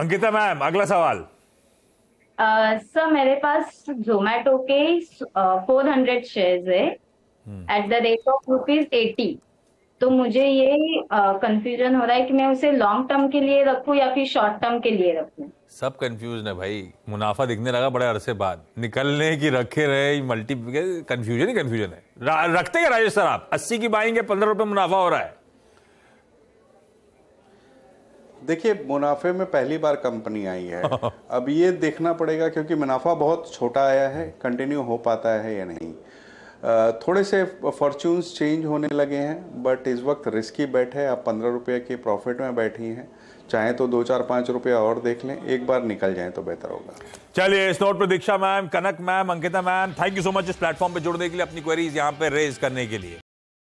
Ankita ma'am अगला सवाल sir uh, मेरे पास जोमेटो के फोर हंड्रेड शेयर है at the rate of rupees eighty तो मुझे ये कंफ्यूजन uh, हो रहा है कि मैं उसे लॉन्ग टर्म के लिए रखूं या फिर शॉर्ट टर्म के लिए रखूं सब कंफ्यूजन है भाई मुनाफा दिखने लगा बड़े अरसे बाद निकलने की रखे रहे मल्टीप्लिकेशन कंफ्यूजन ही कंफ्यूजन है रखते हैं राजेश सर आप अस्सी की बाइंग है पंद्रह रुपए मुनाफा हो रहा है देखिए मुनाफे में पहली बार कंपनी आई है अब ये देखना पड़ेगा क्योंकि मुनाफा बहुत छोटा आया है कंटिन्यू हो पाता है या नहीं थोड़े से फॉर्चून्स चेंज होने लगे हैं बट इस वक्त रिस्की बैठ है आप पंद्रह रुपये के प्रॉफिट में बैठी हैं चाहे तो दो चार पाँच रुपये और देख लें एक बार निकल जाए तो बेहतर होगा चलिए इस नोट पर Diksha ma'am Kanak ma'am Ankita ma'am thank you so much इस प्लेटफॉर्म पर जुड़ने के लिए अपनी क्वेरीज यहाँ पर रेज करने के लिए